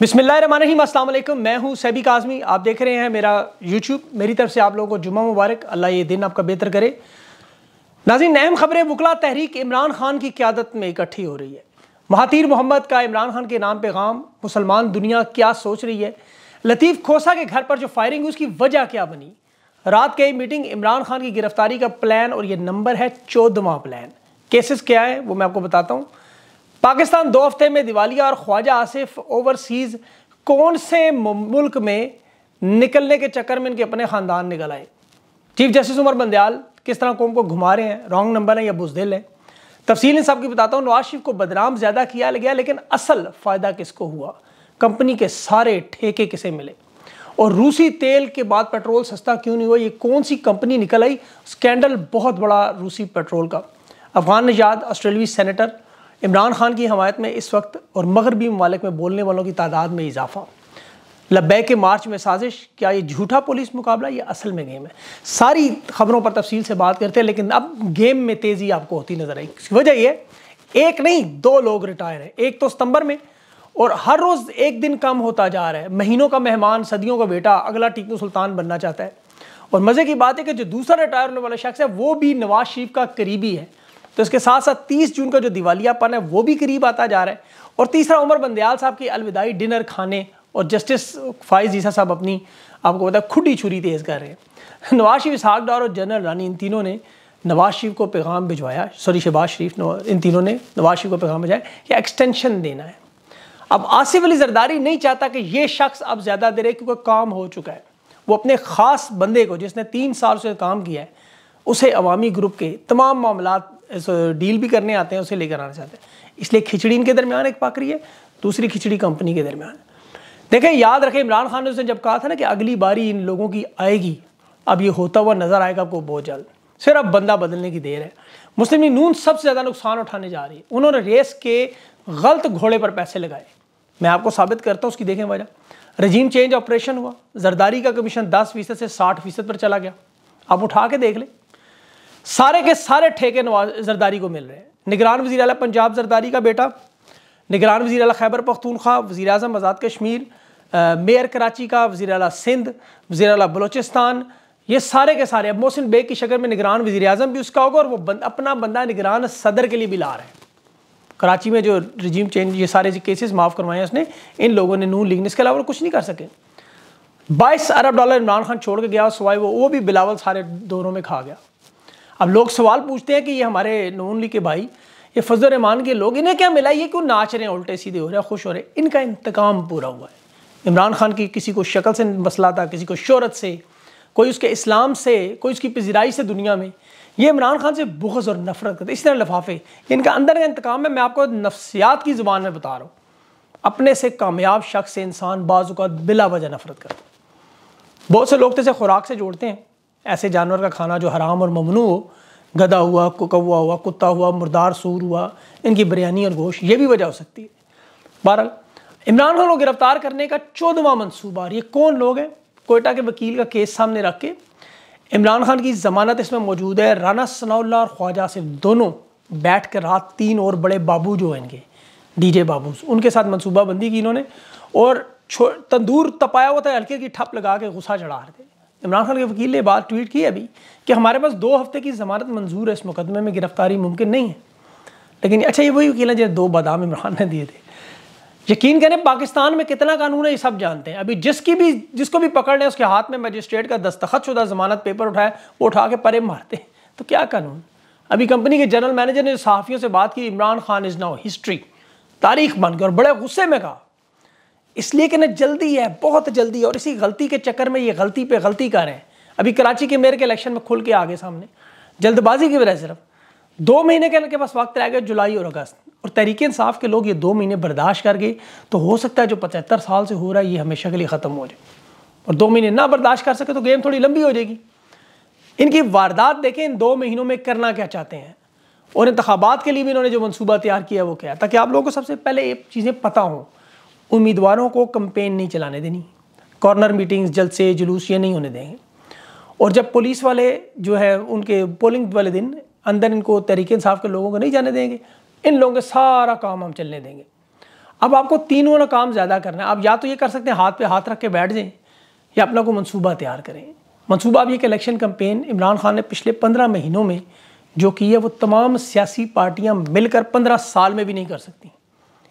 बिसमीम अल्लाम मैं हूँ सैबिक आजमी आप देख रहे हैं मेरा यूट्यूब मेरी तरफ से आप लोगों को जुम्मा मुबारक अल्लाह ये दिन आपका बेहतर करे नाजिन अहम खबरें वकला तहरीक इमरान खान की क्यादत में इकट्ठी हो रही है महातिर मोहम्मद का इमरान खान के नाम पैगाम मुसलमान दुनिया क्या सोच रही है लतीफ़ खोसा के घर पर जो फायरिंग हुई उसकी वजह क्या बनी रात की मीटिंग इमरान खान की गिरफ्तारी का प्लान और ये नंबर है चौदवा प्लान केसेस क्या है वो मैं आपको बताता हूँ पाकिस्तान दो हफ्ते में दिवालिया और ख्वाजा आसिफ ओवरसीज़ कौन से मुल्क में निकलने के चक्कर में इनके अपने ख़ानदान निकल आए चीफ जस्टिस उमर बंदयाल किस तरह कौम को घुमा रहे हैं रॉन्ग नंबर है या बुजदिल है तफसील इन सबकी बताता हूँ नवाज शरीफ को बदनाम ज़्यादा किया गया लेकिन असल फ़ायदा किसको हुआ कंपनी के सारे ठेके किसे मिले और रूसी तेल के बाद पेट्रोल सस्ता क्यों नहीं हुआ ये कौन सी कंपनी निकल आई स्कैंडल बहुत बड़ा रूसी पेट्रोल का अफगान नजाद ऑस्ट्रेलवी सेनेटर इमरान खान की हमायत में इस वक्त और मगरबी ममालिक में बोलने वालों की तादाद में इजाफा लब्बे के मार्च में साजिश क्या ये झूठा पुलिस मुकाबला ये असल में गेम है सारी खबरों पर तफसील से बात करते हैं लेकिन अब गेम में तेज़ी आपको होती नज़र आई वजह ये एक नहीं दो लोग रिटायर हैं एक तो सितंबर में और हर रोज़ एक दिन कम होता जा रहा है महीनों का मेहमान सदियों का बेटा अगला टीकू सुल्तान बनना चाहता है और मज़े की बात है कि जो दूसरा रिटायर होने वाला शख्स है वो भी नवाज शरीफ का करीबी है तो इसके साथ साथ तीस जून का जो दिवालियापन है वो भी करीब आता जा रहा है और तीसरा उमर बंदयाल साहब की अलविदाई डिनर खाने और जस्टिस फाइज जीसा साहब अपनी आपको पता है खुडी छुरी तेज कर रहे हैं नवाज शरीफ इसहाक डार और जनरल रानी इन तीनों ने नवाज शरीफ को पैगाम भिजवाया सॉरी शहबाज शरीफ इन तीनों ने नवाज शरीफ को पैगाम भिजवाया कि एक्सटेंशन देना है अब आसिफ अली जरदारी नहीं चाहता कि ये शख्स अब ज़्यादा देर है क्योंकि काम हो चुका है वो अपने ख़ास बंदे को जिसने तीन साल से काम किया है उसे अवामी ग्रुप के तमाम मामला डील भी करने आते हैं उसे लेकर आना चाहते हैं इसलिए खिचड़ी इनके दरमियान एक पाकरी है दूसरी खिचड़ी कंपनी के दरमियान देखें याद रखें इमरान खान ने उसने जब कहा था ना कि अगली बारी इन लोगों की आएगी अब ये होता हुआ नजर आएगा आपको बहुत जल्द सिर्फ अब बंदा बदलने की देर है मुस्लिम नून सबसे ज़्यादा नुकसान उठाने जा रही है उन्होंने रेस के गलत घोड़े पर पैसे लगाए मैं आपको साबित करता हूँ उसकी देखें वजह रजीम चेंज ऑपरेशन हुआ जरदारी का कमीशन दस फीसद से साठ फीसद पर चला गया आप उठा के देख लें सारे के सारे ठेके जरदारी को मिल रहे हैं निगरान वजी अल पंजाब जरदारी का बेटा निगरान वजी अला खैबर पख्तूनख्वा वजी अजम आज़ाद कश्मीर मेयर कराची का वजी अला सिंध वजी अला बलोचिस्तान ये सारे के सारे अब मोहसिन बेग की शक्ल में निगरान वजी अजम भी उसका होगा और वो बंद, अपना बंदा निगरान सदर के लिए भी ला रहे हैं कराची में जो रिजीम चेंज ये सारे केसेस माफ़ करवाए हैं उसने इन लोगों ने नून लीग ने इसके अलावा कुछ नहीं कर सके बाईस अरब डॉलर इमरान खान छोड़ के गया सवाए वो वो भी बिलावल सारे दोनों में खा गया अब लोग सवाल पूछते हैं कि ये हमारे नून लीग के भाई ये फजल रहमान के लोग इन्हें क्या मिला ये क्यों नाच रहे हैं उल्टे सीधे हो रहे हैं खुश हो रहे हैं इनका इंतकाम पूरा हुआ है इमरान खान की किसी को शक्ल से मसला था किसी को शहरत से कोई उसके इस्लाम से कोई उसकी पजराई से दुनिया में ये इमरान खान से बहुत और नफरत करते इस तरह लफाफे इनका अंदर का इंतकाम है मैं आपको नफसियात की ज़ुबान में बता रहा हूँ अपने से कामयाब शख्स से इंसान बाज़ात बिला वजह नफरत करता बहुत से लोग तो इसे खुराक से जोड़ते हैं ऐसे जानवर का खाना जो हराम और ममनू हो गदा हुआ कौवा हुआ कुत्ता हुआ मुर्दार सूर हुआ इनकी बिरयानी और गोश्त ये भी वजह हो सकती है बहरहाल इमरान खान को गिरफ्तार करने का चौदवा मनसूबा ये कौन लोग हैं कोयटा के वकील का केस सामने रख के इमरान खान की जमानत इसमें मौजूद है राना सनाउल्ला और ख्वाजा आसिफ दोनों बैठ कर रात तीन और बड़े बाबू जो हैं इनके डीजे बाबू उनके साथ मनसूबाबंदी की इन्होंने और तंदूर तपाया हुआ था हल्के की ठप लगा के गुस्सा चढ़ा रहे थे इमरान खान के वकील ने बात ट्वीट की अभी कि हमारे पास दो हफ्ते की जमानत मंजूर है इस मुकदमे में गिरफ्तारी मुमकिन नहीं है लेकिन अच्छा ये वही वकील है जो दो बादाम इमरान ने दिए थे यकीन करें पाकिस्तान में कितना कानून है ये सब जानते हैं अभी जिसकी भी जिसको भी पकड़ लें उसके हाथ में मजिस्ट्रेट का दस्तखत शुदा जमानत पेपर उठाए वो उठा के परे मारते हैं तो क्या कानून अभी कंपनी के जनरल मैनेजर ने सहाफ़ियों से बात की Imran Khan is now history तारीख बनकर और बड़े गुस्से में कहा इसलिए कि ना जल्दी है बहुत जल्दी है और इसी गलती के चक्कर में ये गलती पे गलती कर रहे हैं अभी कराची के मेयर के इलेक्शन में खुल के आ गए सामने जल्दबाजी की वजह सिर्फ दो महीने के के पास वक्त रह गया जुलाई और अगस्त और तहरीक इंसाफ के लोग ये दो महीने बर्दाश्त कर गए तो हो सकता है जो पचहत्तर साल से हो रहा है ये हमेशा के लिए ख़त्म हो जाए और दो महीने ना बर्दाश्त कर सके तो गेम थोड़ी लंबी हो जाएगी इनकी वारदात देखें इन दो महीनों में करना क्या चाहते हैं और इंतबात के लिए भी इन्होंने जो मनसूबा तैयार किया वो क्या ताकि आप लोगों को सबसे पहले ये चीज़ें पता हों उम्मीदवारों को कंपेन नहीं चलाने देनी कॉर्नर मीटिंग्स से जुलूस ये नहीं होने देंगे और जब पुलिस वाले जो है उनके पोलिंग वाले दिन अंदर इनको तरीके इंसाफ के लोगों को नहीं जाने देंगे इन लोगों के सारा काम हम चलने देंगे अब आपको तीनों ना काम ज़्यादा करना है आप या तो ये कर सकते हैं हाथ पे हाथ रख के बैठ जाएं या अपना को मंसूबा तैयार करें मंसूबा अभी ये कि इलेक्शन कम्पेन इमरान खान ने पिछले पंद्रह महीनों में जो की है वो तमाम सियासी पार्टियाँ मिलकर पंद्रह साल में भी नहीं कर सकती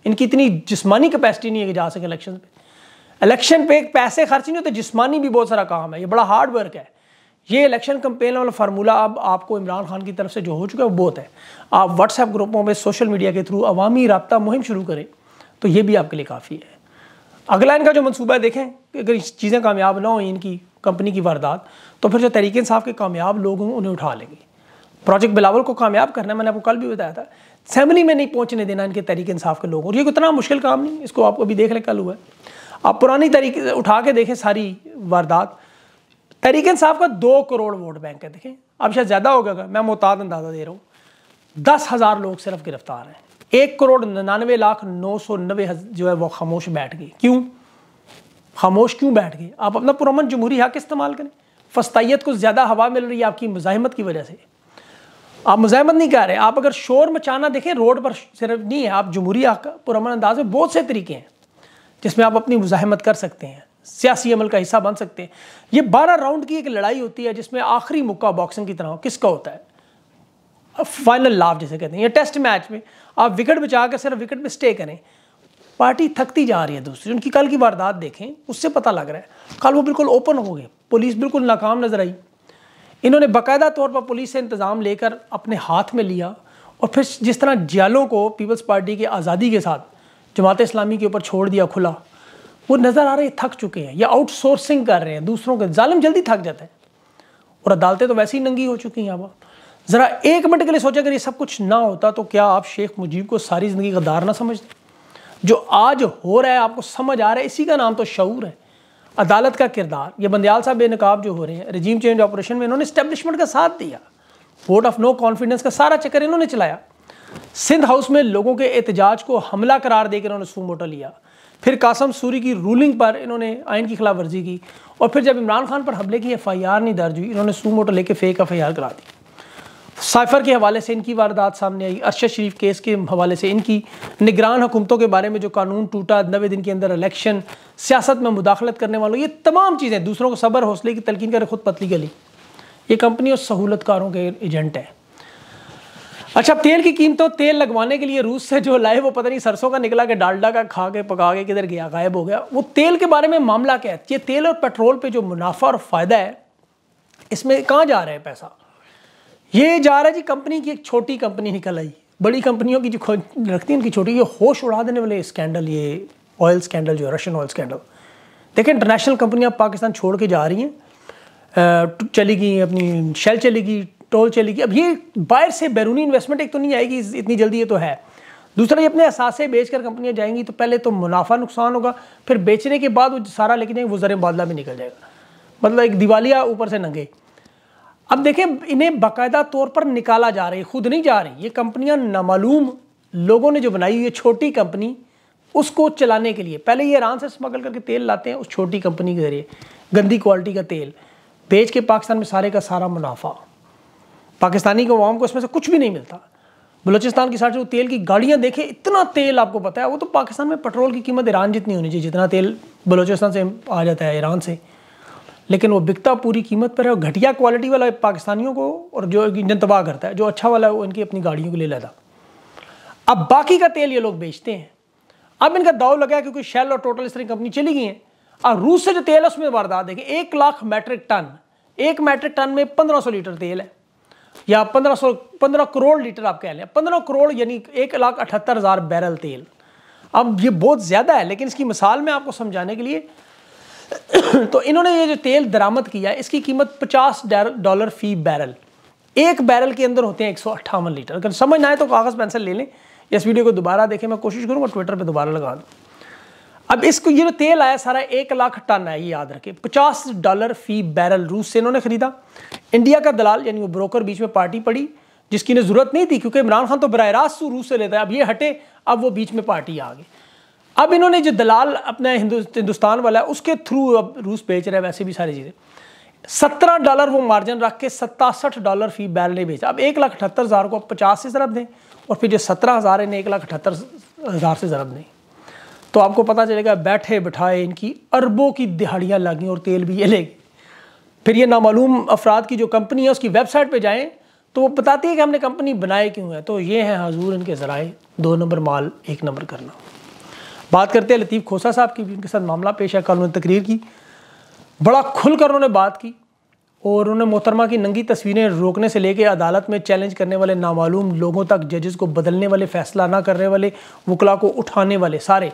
इनकी इतनी जिस्मानी कैपेसिटी नहीं है कि जा सके इलेक्शन पे इलेक्शन पे पैसे खर्च नहीं होते जिस्मानी भी बहुत सारा काम है ये बड़ा हार्ड वर्क है ये इलेक्शन कंपेन वाला फार्मूला अब आपको इमरान खान की तरफ से जो हो चुका है वो बहुत है आप व्हाट्सएप ग्रुपों में सोशल मीडिया के थ्रू अवामी रबता मुहिम शुरू करें तो ये भी आपके लिए काफ़ी है अगला इनका जो मनसूबा है देखें कि अगर चीज़ें कामयाब ना हों इनकी कंपनी की वारदात तो फिर जो तरीके साहब के कामयाब लोग हों उन्हें उठा लेंगे प्रोजेक्ट बिलावल को कामयाब करना मैंने आपको कल भी बताया था असेंबली में नहीं पहुंचने देना इनके तरीके इंसाफ के लोगों और ये कितना मुश्किल काम नहीं इसको आप अभी देख लें कल हुआ है आप पुरानी तरीके उठा के देखें सारी वारदात तरीके इंसाफ का दो करोड़ वोट बैंक है देखें अब शायद ज़्यादा हो गया मैं मोहताद अंदाज़ा दे रहा हूँ दस हज़ार लोग सिर्फ गिरफ्तार हैं एक करोड़ निन्यानवे लाख नौ सौ नबे जो है वो खामोश बैठ गए क्यों खामोश क्यों बैठ गए आप अपना पुरमन जमहूरी हक इस्तेमाल करें फस्ताइत को ज़्यादा हवा मिल रही है आपकी मुजाहमत की वजह से आप मुजामत नहीं कर रहे आप अगर शोर मचाना देखें रोड पर सिर्फ नहीं है आप जमहूरी पुरमन अंदाज में बहुत से तरीके हैं जिसमें आप अपनी मुजामत कर सकते हैं सियासी अमल का हिस्सा बन सकते हैं ये बारह राउंड की एक लड़ाई होती है जिसमें आखिरी मुक्का बॉक्सिंग की तरह हो किसका होता है फाइनल लाभ जैसे कहते हैं या टेस्ट मैच में आप विकेट बचा कर सिर्फ विकेट में स्टे करें पार्टी थकती जा रही है दूसरी उनकी कल की वारदात देखें उससे पता लग रहा है कल वो बिल्कुल ओपन हो गए पुलिस बिल्कुल नाकाम नजर आई इन्होंने बाकायदा तौर पर पुलिस से इंतज़ाम लेकर अपने हाथ में लिया और फिर जिस तरह जियालों को पीपल्स पार्टी की आज़ादी के साथ जमात इस्लामी के ऊपर छोड़ दिया खुला वो नज़र आ रहे थक चुके हैं या आउटसोर्सिंग कर रहे हैं दूसरों के जालम जल्दी थक जाते हैं और अदालतें तो वैसे ही नंगी हो चुकी हैं अब ज़रा एक मिनट के लिए सोचा अगर ये सब कुछ ना होता तो क्या आप शेख मुजीब को सारी ज़िंदगी गद्दार ना समझते जो आज हो रहा है आपको समझ आ रहा है इसी का नाम तो शूर है अदालत का किरदार ये बंदयाल साहब बेनकाब जो हो रहे हैं रजीम चेंज ऑपरेशन में इन्होंने स्टैब्लिशमेंट का साथ दिया वोट ऑफ नो कॉन्फिडेंस का सारा चक्कर इन्होंने चलाया सिंध हाउस में लोगों के एहतजाज को हमला करार देकर इन्होंने मोटा लिया फिर कासम सूरी की रूलिंग पर इन्होंने आइन की खिलाफ वर्जी की और फिर जब इमरान खान पर हमले की एफ आई आर नहीं दर्ज हुई इन्होंने मोटा लेकर फेक एफ आई आर करा दी साइफर के हवाले से इनकी वारदात सामने आई अरशद शरीफ केस के हवाले से इनकी निगरान हुकूमतों के बारे में जो कानून टूटा नवे दिन के अंदर इलेक्शन सियासत में मुदाखलत करने वालों ये तमाम चीज़ें दूसरों को सबर हौसले की तलकिन कर खुद पतली गली ये कंपनी और सहूलतकारों के एजेंट है अच्छा तेल की कीमतों तेल लगवाने के लिए रूस से जो लाए वो पता नहीं सरसों का निकला के डालडा का खा के पका के किधर गया गायब हो गया वो तेल के बारे में मामला क्या है ये तेल और पेट्रोल पे जो मुनाफा और फ़ायदा है इसमें कहाँ जा रहा है पैसा ये जा रहा है जी कंपनी की एक छोटी कंपनी निकल आई बड़ी कंपनियों की जो रखती है उनकी छोटी ये होश उड़ा देने वाले स्कैंडल ये ऑयल स्कैंडल जो है रशियन ऑयल स्कैंडल देखिए इंटरनेशनल कंपनियां पाकिस्तान छोड़ के जा रही हैं चली गई अपनी शेल चली गई टोल चली गई अब ये बाहर से बैरूनी इन्वेस्टमेंट एक तो नहीं आएगी इतनी जल्दी ये तो है दूसरा ये अपने असासे बेच कर कंपनियाँ जाएंगी तो पहले तो मुनाफा नुकसान होगा फिर बेचने के बाद वो सारा लेके जाएंगे वो ज़र मुबादला भी निकल जाएगा मतलब एक दिवालिया ऊपर से नंगे अब देखें इन्हें बाकायदा तौर पर निकाला जा रही खुद नहीं जा रही ये कंपनियां नामालूम लोगों ने जो बनाई ये छोटी कंपनी उसको चलाने के लिए पहले ये ईरान से स्मगल करके तेल लाते हैं उस छोटी कंपनी के जरिए गंदी क्वालिटी का तेल बेच के पाकिस्तान में सारे का सारा मुनाफा पाकिस्तानी के आवाम को इसमें से कुछ भी नहीं मिलता बलूचिस्तान की साइड से वो तेल की गाड़ियाँ देखें इतना तेल आपको पता है वो तो पाकिस्तान में पेट्रोल की कीमत ईरान जितनी होनी चाहिए जितना तेल बलूचिस्तान से आ जाता है ईरान से लेकिन वो बिकता पूरी कीमत पर है और घटिया क्वालिटी वाला पाकिस्तानियों को और जो इंजन तबाह करता है जो अच्छा वाला है वो इनकी अपनी गाड़ियों को ले लेता अब बाकी का तेल ये लोग बेचते हैं अब इनका दाव लगा है क्योंकि शेल और टोटल इस तरह कंपनी चली गई हैं और रूस से जो तेल है उसमें वारदात है कि एक लाख मैट्रिक टन एक मैट्रिक टन में पंद्रह सौ लीटर तेल है या पंद्रह सौ पंद्रह करोड़ लीटर आप कह लें पंद्रह करोड़ यानी एक लाख अठहत्तर हज़ार बैरल तेल अब ये बहुत ज़्यादा है लेकिन इसकी मिसाल मैं आपको समझाने के लिए तो इन्होंने ये जो तेल दरामद किया इसकी कीमत 50 डॉलर फी बैरल एक बैरल के अंदर होते हैं एक लीटर अगर समझ ना आए तो कागज़ पेंसिल ले लें इस वीडियो को दोबारा देखें मैं कोशिश करूँगा ट्विटर पर दोबारा लगा दूँ अब इसको ये जो तेल आया सारा एक लाख टन है ये याद रखें पचास डॉलर फी बैरल रूस से इन्होंने ख़रीदा इंडिया का दलाल यानी वो ब्रोकर बीच में पार्टी पड़ी जिसकी इन्हें ज़रूरत नहीं थी क्योंकि इमरान खान तो बरह रास्त रूस से लेता है अब ये हटे अब वो बीच में पार्टी आ गई अब इन्होंने जो दलाल अपना हिंदुस्तान वाला है उसके थ्रू अब रूस बेच रहा है वैसे भी सारी चीज़ें सत्रह डॉलर वो मार्जिन रख के सतासठ डॉलर फी बैल ने बेचा अब एक लाख अठहत्तर हज़ार को पचास से ज़रब दें और फिर जो सत्रह हज़ार इन्हें एक लाख अठहत्तर हज़ार से ज़रब दें तो आपको पता चलेगा बैठे बैठाए इनकी अरबों की दिहाड़ियाँ लगी और तेल भी ये ले फिर ये नामालूम अफराद की जो कंपनी है उसकी वेबसाइट पर जाएँ तो वो बताती है कि हमने कंपनी बनाए क्यों है तो ये हैं हजूर इनके ज़राए दो नंबर माल एक नंबर करना बात करते हैं लतीफ़ खोसा साहब की भी उनके साथ मामला पेश है कल उन्होंने तकरीर की बड़ा खुलकर उन्होंने बात की और उन्होंने मोहतरमा की नंगी तस्वीरें रोकने से लेके अदालत में चैलेंज करने वाले नामालूम लोगों तक जजेस को बदलने वाले फैसला ना करने वाले वकला को उठाने वाले सारे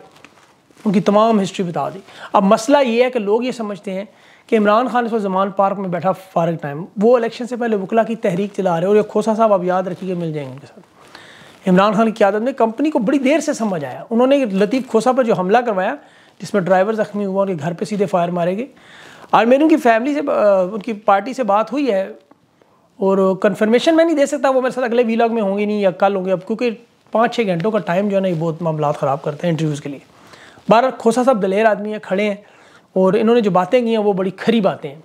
उनकी तमाम हिस्ट्री बता दी अब मसला ये है कि लोग ये समझते हैं कि इमरान खान इस वक्त जमान पार्क में बैठा फारग टाइम वो इलेक्शन से पहले वकला की तहरीक चला रहे और ये खोसा साहब आप याद रखिए मिल जाएंगे उनके साथ इमरान खान की क्यादत में कंपनी को बड़ी देर से समझ आया उन्होंने लतीफ़ खोसा पर जो हमला करवाया जिसमें ड्राइवर ज़ख्मी हुआ उनके घर पर सीधे फायर मारे गए और मेरी उनकी फैमिली से उनकी पार्टी से बात हुई है और कन्फर्मेशन मैं नहीं दे सकता वो मेरे साथ अगले वीलॉग में होंगे नहीं या कल होंगे अब क्योंकि पाँच छः घंटों का टाइम जो है ना ये बहुत मामला ख़राब करते हैं इंटरव्यूज़ के लिए बारह खोसा साहब दलेर आदमी हैं खड़े हैं और इन्होंने जो बातें की हैं वो बड़ी खरी बातें हैं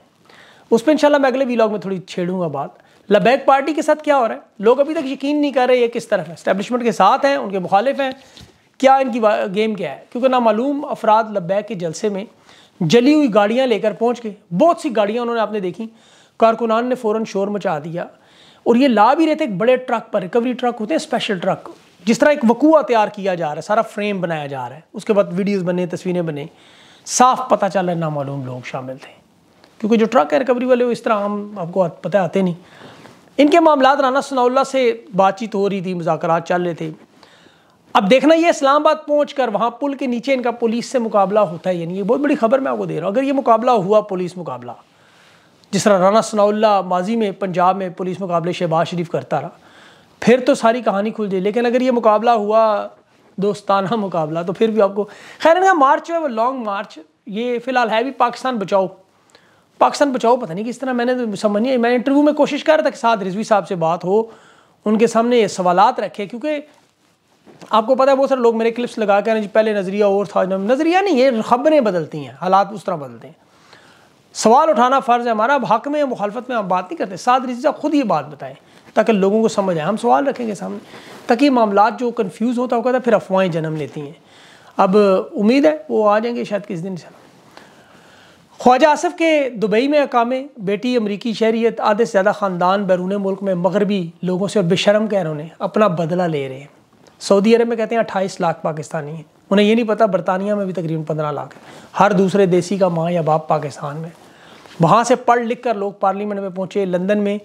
उस पर इंशाल्लाह मैं अगले वीलॉग में थोड़ी छेड़ूंगा बात लबैक पार्टी के साथ क्या हो रहा है लोग अभी तक यकीन नहीं कर रहे ये किस तरफ है इस्टेबलिशमेंट के साथ हैं उनके मुखालिफ हैं क्या इनकी गेम क्या है क्योंकि नामालूम अफराद लबैक के जलसे में जली हुई गाड़ियाँ लेकर पहुँच गए बहुत सी गाड़ियाँ उन्होंने आपने देखी कारकुनान ने फ़ौर शोर मचा दिया और ये ला भी रहे थे एक बड़े ट्रक पर रिकवरी ट्रक होते हैं स्पेशल ट्रक जिस तरह एक वकूआ तैयार किया जा रहा है सारा फ्रेम बनाया जा रहा है उसके बाद वीडियोस बने तस्वीरें बने साफ पता चल रहा है नामालूम लोग शामिल थे क्योंकि जो ट्रक है रिकवरी वाले वो इस तरह हम आपको पता आते नहीं इनके मामला राना सनाउल्ला से बातचीत हो रही थी मुजाकर चल रहे थे अब देखना ये इस्लामाबाद पहुँच कर वहाँ पुल के नीचे इनका पुलिस से मुकाबला होता है यानी ये बहुत बड़ी खबर मैं आपको दे रहा हूँ अगर ये मुकाबला हुआ पुलिस मुकाबला जिस तरह राना सनाउल्ला माजी में पंजाब में पुलिस मुकाबले शहबाज शरीफ करता रहा फिर तो सारी कहानी खुल जाए लेकिन अगर ये मुकाबला हुआ दोस्ताना मुकाबला तो फिर भी आपको खैर मार्च जो है वो लॉन्ग मार्च ये फ़िलहाल है भी पाकिस्तान बचाओ पाकिस्तान बचाओ पता नहीं किस तरह मैंने तो समझ नहीं मैं इंटरव्यू में कोशिश कर रहा था कि साथ रिजवी साहब से बात हो उनके सामने ये सवालत रखे क्योंकि आपको पता है बहुत सारे लोग मेरे क्लिप्स लगा कर जी पहले नज़रिया और था नज़रिया नहीं ये खबरें बदलती हैं हालात उस तरह बदलते हैं सवाल उठाना फ़र्ज़ है हमारा अब हक में या मुखालफत में हम बात नहीं करते साथ रिजी साहब खुद ये बात बताएं ताकि लोगों को समझ आए हम सवाल रखेंगे सामने ताकि मामला जो कन्फ्यूज़ होता होगा था तो फिर अफवाहें जन्म लेती हैं अब उम्मीद है वो आ जाएंगे शायद किस दिन से ख्वाजा आसफ़ के दुबई में अकामे बेटी अमरीकी शहरीत आधे से ज़्यादा ख़ानदान बैरून मुल्क में मगरबी लोगों से और बेशरम रहे ने अपना बदला ले रहे हैं सऊदी अरब में कहते हैं अट्ठाईस लाख पाकिस्तानी हैं उन्हें ये नहीं पता बरतानिया में भी तकरीबन पंद्रह लाख है हर दूसरे देसी का माँ या बाप पाकिस्तान में वहाँ से पढ़ लिख कर लोग पार्लियामेंट में पहुँचे लंदन में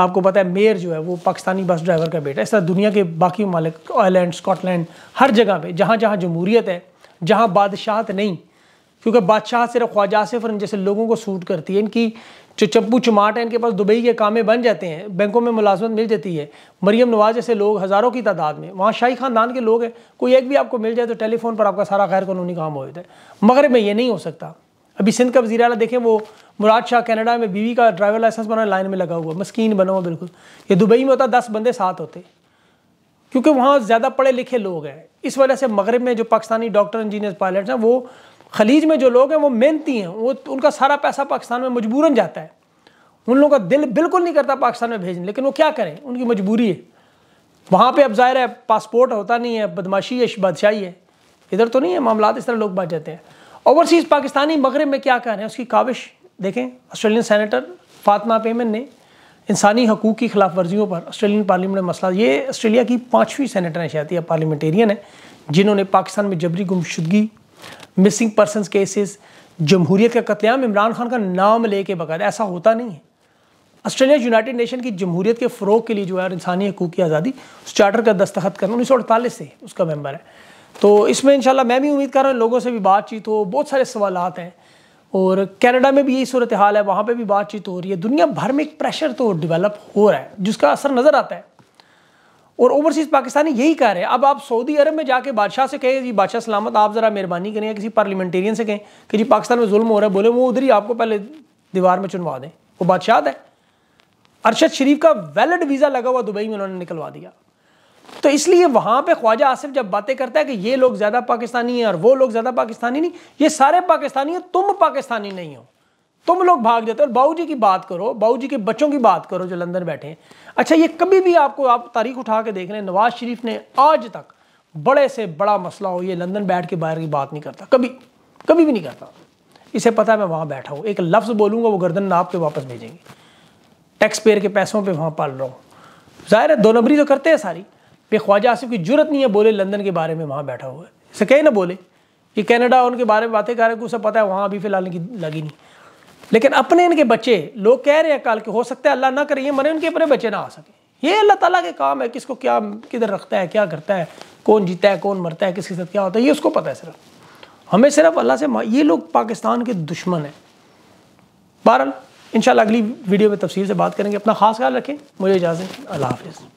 आपको पता है मेयर जो है वो पाकिस्तानी बस ड्राइवर का बेटा है इस तरह दुनिया के बाकी ममालिक आयरलैंड स्कॉटलैंड हर जगह पर जहाँ जहाँ जमहूरीत है जहाँ बादशाहत नहीं क्योंकि बादशाह सिर्फ ख्वाजा आसिफ और जैसे लोगों को सूट करती है इनकी जो चप्पू चमाट है इनके पास दुबई के कामे बन जाते हैं बैंकों में मुलाजमत मिल जाती है मरीम नवाज जैसे लोग हज़ारों की तादाद में वहाँ शाही ख़ानदान के लोग हैं कोई एक भी आपको मिल जाए तो टेलीफोन पर आपका सारा गैर कानूनी काम हो जाता है मगर में ये नहीं हो सकता अभी सिंध का वजी अला देखें वो मुराद शाह कैनेडा में बीवी का ड्राइवर लाइसेंस बना लाइन में लगा हुआ मस्किन बना हुआ बिल्कुल ये दुबई में होता दस बंदे साथ होते क्योंकि वहाँ ज़्यादा पढ़े लिखे लोग हैं इस वजह से मगरब में जो पाकिस्तानी डॉक्टर इंजीनियर पायलट हैं वो खलीज में जो लोग हैं वो मेहनती हैं वो तो उनका सारा पैसा पाकिस्तान में मजबूरन जाता है उन लोगों का दिल बिल्कुल नहीं करता पाकिस्तान में भेजने लेकिन वो क्या करें उनकी मजबूरी है वहाँ पे अब जाहिर है पासपोर्ट होता नहीं है बदमाशी है बादशाही है इधर तो नहीं है मामला इस तरह लोग बात जाते हैं ओवरसीज़ पाकिस्तानी मगरब में क्या कर रहे हैं उसकी काविश देखें ऑस्ट्रेलियन सैनिटर फातमा पेमन ने इंसानी हकूक़ की खिलाफ वर्जियों पर ऑस्ट्रेलियन पार्लियामेंट में मसला ये ऑस्ट्रेलिया की पाँचवीं है शायद या पार्लियामेंटेरियन है जिन्होंने पाकिस्तान में जबरी गुमशुदगी मिसिंग पर्सन केसेस जमहूरीत का कत्लेआम इमरान खान का नाम ले के बगैर ऐसा होता नहीं है ऑस्ट्रेलिया यूनाइटेड नेशन की जमहूरियत के फ़रोग के लिए जो है इंसानी हकूक़ की आज़ादी उस चार्टर का दस्तखत करना उन्नीस सौ अड़तालीस से उसका मेम्बर है तो इसमें शाला मैं भी उम्मीद कर रहा हूँ लोगों से भी बातचीत हो बहुत सारे सवाल हैं और कैनेडा में भी यही सूरत हाल है वहाँ पर भी बातचीत हो रही है दुनिया भर में एक प्रेशर तो डिवेलप हो रहा है जिसका असर नज़र आता है और ओवरसीज पाकिस्तानी यही कह रहे हैं अब आप सऊदी अरब में जाके बादशाह से कहें जी बादशाह सलामत आप ज़रा मेहरबानी करें या किसी पार्लियामेंटेरियन से कहें कि जी पाकिस्तान में जुल्म हो रहा है बोले वो उधर ही आपको पहले दीवार में चुनवा दें वो बादशाह है अरशद शरीफ का वैलिड वीज़ा लगा हुआ दुबई में उन्होंने निकलवा दिया तो इसलिए वहाँ पर ख्वाजा आसिफ जब बातें करता है कि ये लोग ज़्यादा पाकिस्तानी हैं और वो लोग ज़्यादा पाकिस्तानी नहीं ये सारे पाकिस्तानी हैं तुम पाकिस्तानी नहीं हो तुम लोग भाग जाते हो बाऊ जी की बात करो जी के बच्चों की बात करो जो लंदन बैठे हैं अच्छा ये कभी भी आपको आप तारीख उठा के देख लें नवाज शरीफ ने आज तक बड़े से बड़ा मसला हो ये लंदन बैठ के बाहर की बात नहीं करता कभी कभी भी नहीं करता इसे पता है मैं वहाँ बैठा हूँ एक लफ्ज़ बोलूँगा वो गर्दन नाप के वापस भेजेंगे टैक्स पेयर के पैसों पर वहाँ पाल रहा हूँ ज़ाहिर है दो नंबरी तो करते हैं सारी पे ख्वाजा आसिफ की जरूरत नहीं है बोले लंदन के बारे में वहाँ बैठा हुआ है इसे कहीं ना बोले कि कैनेडा उनके बारे में बातें कर रहे हैं उसे पता है वहाँ अभी फिलहाल की लगी नहीं लेकिन अपने इनके बच्चे लोग कह रहे हैं कल कि हो सकता है अल्लाह ना करिए मरे उनके अपने बच्चे ना आ सके ये अल्लाह ताला के काम है किसको क्या किधर रखता है क्या करता है कौन जीता है कौन मरता है किसके साथ क्या होता है ये उसको पता है सिर्फ हमें सिर्फ अल्लाह से ये लोग पाकिस्तान के दुश्मन हैं बहरल इन अगली वीडियो में तफसील से बात करेंगे अपना खास ख्याल रखें मुझे इजाज़त अल्लाह हाफिज़